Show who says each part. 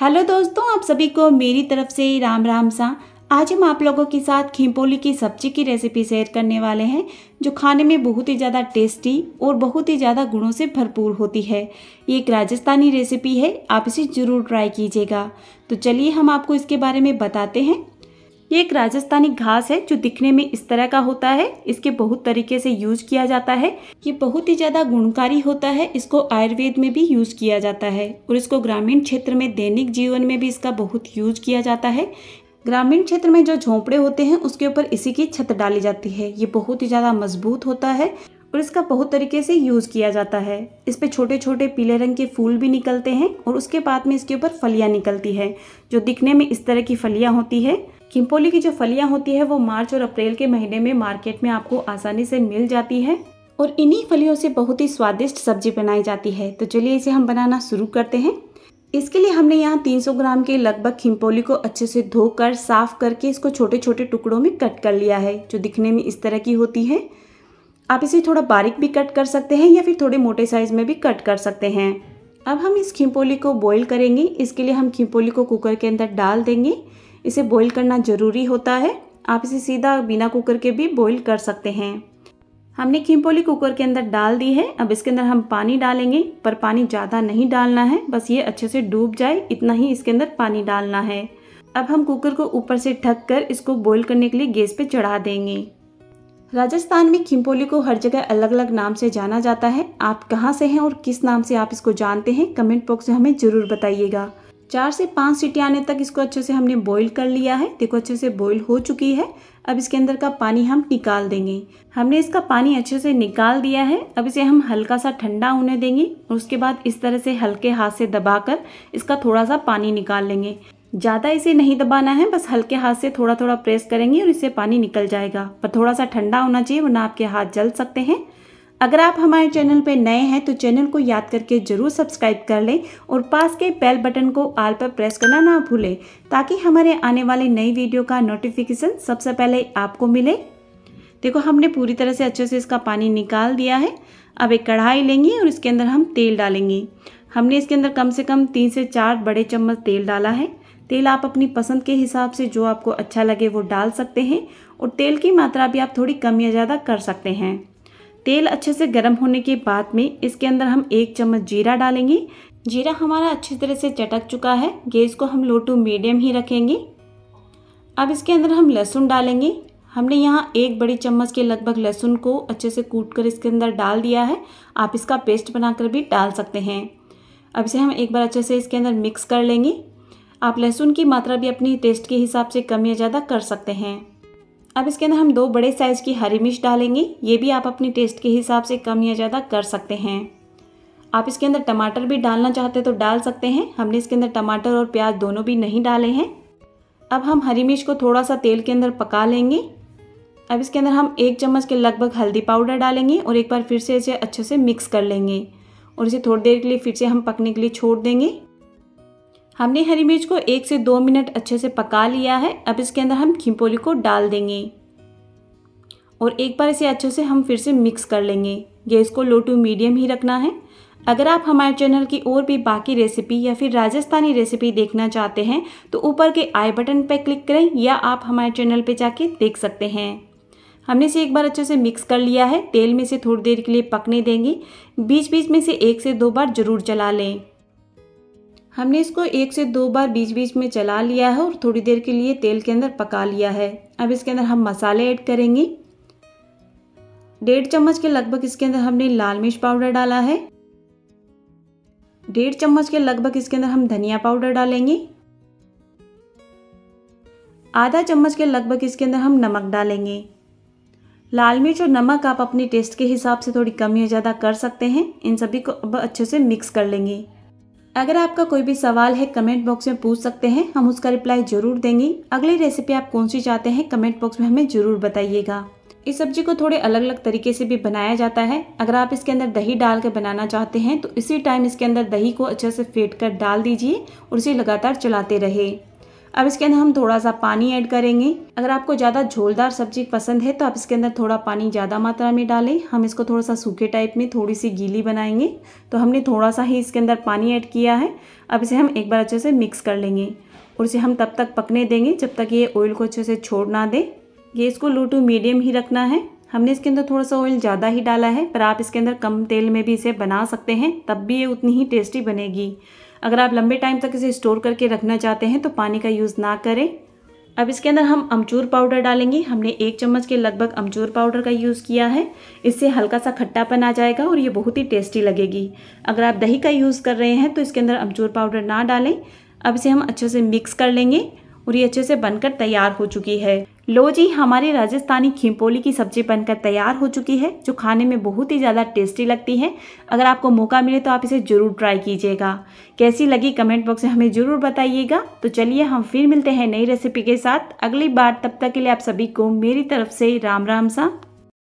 Speaker 1: hello दोस्तों आप सभी को मेरी तरफ से राम राम सा आज हम आप लोगों के साथ खींपोली की सब्जी की रेसिपी शेयर करने वाले हैं जो खाने में बहुत ही ज़्यादा टेस्टी और बहुत ही ज़्यादा गुणों से भरपूर होती है ये एक राजस्थानी रेसिपी है आप इसे ज़रूर ट्राई कीजिएगा तो चलिए हम आपको इसके बारे में बताते हैं ये एक राजस्थानी घास है जो दिखने में इस तरह का होता है इसके बहुत तरीके से यूज किया जाता है ये बहुत ही ज़्यादा गुणकारी होता है इसको आयुर्वेद में भी यूज किया जाता है और इसको ग्रामीण क्षेत्र में दैनिक जीवन में भी इसका बहुत यूज किया जाता है ग्रामीण क्षेत्र में जो झोंपड़े होते हैं उसके ऊपर इसी की छत डाली जाती है ये बहुत ही ज़्यादा मजबूत होता है और इसका बहुत तरीके से यूज़ किया जाता है इस पे छोटे छोटे पीले रंग के फूल भी निकलते हैं और उसके बाद में इसके ऊपर फलियाँ निकलती है जो दिखने में इस तरह की फलियाँ होती है खिम्पोली की जो फलियाँ होती है वो मार्च और अप्रैल के महीने में मार्केट में आपको आसानी से मिल जाती है और इन्हीं फलियों से बहुत ही स्वादिष्ट सब्जी बनाई जाती है तो चलिए इसे हम बनाना शुरू करते हैं इसके लिए हमने यहाँ 300 ग्राम के लगभग खिम्पोली को अच्छे से धोकर साफ करके इसको छोटे छोटे टुकड़ों में कट कर लिया है जो दिखने में इस तरह की होती है आप इसे थोड़ा बारीक भी कट कर सकते हैं या फिर थोड़े मोटे साइज में भी कट कर सकते हैं अब हम इस खिम्पोली को बॉईल करेंगे इसके लिए हम खिम्पोली को कुकर के अंदर डाल देंगे इसे बॉईल करना ज़रूरी होता है आप इसे सीधा बिना कुकर के भी बॉईल कर सकते हैं हमने खिम्पोली कुकर के अंदर डाल दी है अब इसके अंदर हम पानी डालेंगे पर पानी ज़्यादा नहीं डालना है बस ये अच्छे से डूब जाए इतना ही इसके अंदर पानी डालना है अब हम कुकर को ऊपर से ढक कर इसको बॉयल करने के लिए गैस पर चढ़ा देंगे राजस्थान में खिमपोली को हर जगह अलग अलग नाम से जाना जाता है आप कहाँ से हैं और किस नाम से आप इसको जानते हैं कमेंट बॉक्स में हमें ज़रूर बताइएगा चार से पाँच सीटी आने तक इसको अच्छे से हमने बॉईल कर लिया है देखो अच्छे से बॉईल हो चुकी है अब इसके अंदर का पानी हम निकाल देंगे हमने इसका पानी अच्छे से निकाल दिया है अब इसे हम हल्का सा ठंडा होने देंगे और उसके बाद इस तरह से हल्के हाथ से दबाकर इसका थोड़ा सा पानी निकाल लेंगे ज़्यादा इसे नहीं दबाना है बस हल्के हाथ से थोड़ा थोड़ा प्रेस करेंगे और इससे पानी निकल जाएगा पर थोड़ा सा ठंडा होना चाहिए वरना आपके हाथ जल सकते हैं अगर आप हमारे चैनल पर नए हैं तो चैनल को याद करके ज़रूर सब्सक्राइब कर लें और पास के बेल बटन को आल पर प्रेस करना ना भूलें ताकि हमारे आने वाले नई वीडियो का नोटिफिकेशन सबसे पहले आपको मिले देखो हमने पूरी तरह से अच्छे से इसका पानी निकाल दिया है अब एक कढ़ाई लेंगे और इसके अंदर हम तेल डालेंगे हमने इसके अंदर कम से कम तीन से चार बड़े चम्मच तेल डाला है तेल आप अपनी पसंद के हिसाब से जो आपको अच्छा लगे वो डाल सकते हैं और तेल की मात्रा भी आप थोड़ी कम या ज़्यादा कर सकते हैं तेल अच्छे से गर्म होने के बाद में इसके अंदर हम एक चम्मच जीरा डालेंगे जीरा हमारा अच्छी तरह से चटक चुका है गैस को हम लो टू मीडियम ही रखेंगे अब इसके अंदर हम लहसुन डालेंगे हमने यहाँ एक बड़ी चम्मच के लगभग लहसुन को अच्छे से कूट कर इसके अंदर डाल दिया है आप इसका पेस्ट बनाकर भी डाल सकते हैं अब इसे हम एक बार अच्छे से इसके अंदर मिक्स कर लेंगे आप लहसुन की मात्रा भी अपनी टेस्ट के हिसाब से कम या ज़्यादा कर सकते हैं अब इसके अंदर हम दो बड़े साइज़ की हरी मिर्च डालेंगे ये भी आप अपने टेस्ट के हिसाब से कम या ज़्यादा कर सकते हैं आप इसके अंदर टमाटर भी डालना चाहते तो डाल सकते हैं हमने इसके अंदर टमाटर और प्याज दोनों भी नहीं डाले हैं अब हम हरी मिर्च को थोड़ा सा तेल के अंदर पका लेंगे अब इसके अंदर हम एक चम्मच के लगभग हल्दी पाउडर डालेंगे और एक बार फिर से इसे अच्छे से मिक्स कर लेंगे और इसे थोड़ी देर के लिए फिर से हम पकने के लिए छोड़ देंगे हमने हरी मिर्च को एक से दो मिनट अच्छे से पका लिया है अब इसके अंदर हम खिमपोली को डाल देंगे और एक बार इसे अच्छे से हम फिर से मिक्स कर लेंगे गैस को लो टू मीडियम ही रखना है अगर आप हमारे चैनल की और भी बाकी रेसिपी या फिर राजस्थानी रेसिपी देखना चाहते हैं तो ऊपर के आई बटन पर क्लिक करें या आप हमारे चैनल पर जाके देख सकते हैं हमने इसे एक बार अच्छे से मिक्स कर लिया है तेल में से थोड़ी देर के लिए पकने देंगे बीच बीच में से एक से दो बार ज़रूर चला लें हमने इसको एक से दो बार बीच बीच में चला लिया है और थोड़ी देर के लिए तेल के अंदर पका लिया है अब इसके अंदर हम मसाले ऐड करेंगे डेढ़ चम्मच के लगभग इसके अंदर हमने लाल मिर्च पाउडर डाला है डेढ़ चम्मच के लगभग इसके अंदर हम धनिया पाउडर डालेंगे आधा चम्मच के लगभग इसके अंदर हम नमक डालेंगे लाल मिर्च और नमक आप अपने टेस्ट के हिसाब से थोड़ी कम या ज़्यादा कर सकते हैं इन सभी को अब अच्छे से मिक्स कर लेंगे अगर आपका कोई भी सवाल है कमेंट बॉक्स में पूछ सकते हैं हम उसका रिप्लाई जरूर देंगे अगली रेसिपी आप कौन सी चाहते हैं कमेंट बॉक्स में हमें ज़रूर बताइएगा इस सब्जी को थोड़े अलग अलग तरीके से भी बनाया जाता है अगर आप इसके अंदर दही डाल के बनाना चाहते हैं तो इसी टाइम इसके अंदर दही को अच्छे से फेंट कर डाल दीजिए और इसे लगातार चलाते रहे अब इसके अंदर हम थोड़ा सा पानी ऐड करेंगे अगर आपको ज़्यादा झोलदार सब्जी पसंद है तो आप इसके अंदर थोड़ा पानी ज़्यादा मात्रा में डालें हम इसको थोड़ा सा सूखे टाइप में थोड़ी सी गीली बनाएंगे तो हमने थोड़ा सा ही इसके अंदर पानी ऐड किया है अब इसे हम एक बार अच्छे से मिक्स कर लेंगे और इसे हम तब तक पकने देंगे जब तक ये ऑयल को अच्छे से छोड़ ना दें ये इसको लो टू मीडियम ही रखना है हमने इसके अंदर थोड़ा सा ऑयल ज़्यादा ही डाला है पर आप इसके अंदर कम तेल में भी इसे बना सकते हैं तब भी ये उतनी ही टेस्टी बनेगी अगर आप लंबे टाइम तक इसे स्टोर करके रखना चाहते हैं तो पानी का यूज़ ना करें अब इसके अंदर हम अमचूर पाउडर डालेंगे हमने एक चम्मच के लगभग अमचूर पाउडर का यूज़ किया है इससे हल्का सा खट्टापन आ जाएगा और ये बहुत ही टेस्टी लगेगी अगर आप दही का यूज़ कर रहे हैं तो इसके अंदर अमचूर पाउडर ना डालें अब इसे हम अच्छे से मिक्स कर लेंगे और ये अच्छे से बनकर तैयार हो चुकी है लो जी हमारे राजस्थानी खिमपोली की सब्जी बनकर तैयार हो चुकी है जो खाने में बहुत ही ज़्यादा टेस्टी लगती है अगर आपको मौका मिले तो आप इसे ज़रूर ट्राई कीजिएगा कैसी लगी कमेंट बॉक्स में हमें ज़रूर बताइएगा तो चलिए हम फिर मिलते हैं नई रेसिपी के साथ अगली बार तब तक के लिए आप सभी को मेरी तरफ से राम राम सा